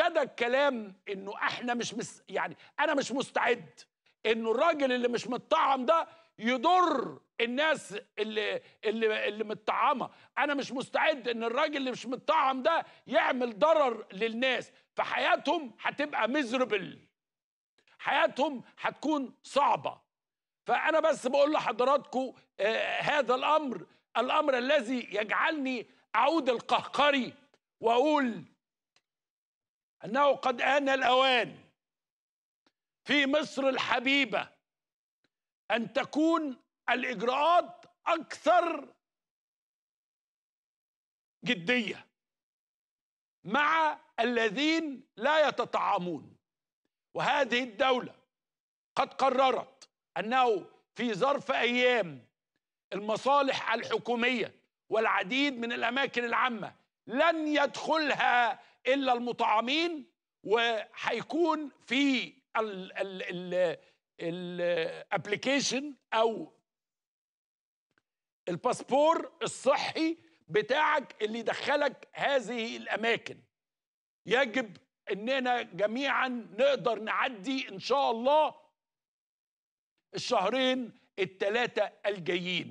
ابتدى الكلام انه احنا مش مس يعني انا مش مستعد انه الراجل اللي مش متطعم ده يضر الناس اللي اللي اللي متطعمه انا مش مستعد ان الراجل اللي مش متطعم ده يعمل ضرر للناس فحياتهم هتبقى ميزربل حياتهم هتكون صعبه فانا بس بقول لحضراتكم آه هذا الامر الامر الذي يجعلني اعود القهقري واقول أنه قد آن الأوان في مصر الحبيبة أن تكون الإجراءات أكثر جدية مع الذين لا يتطعمون وهذه الدولة قد قررت أنه في ظرف أيام المصالح الحكومية والعديد من الأماكن العامة لن يدخلها الا المطعمين وهيكون في الابلكيشن او الباسبور الصحي بتاعك اللي يدخلك هذه الاماكن يجب اننا جميعا نقدر نعدي ان شاء الله الشهرين الثلاثه الجايين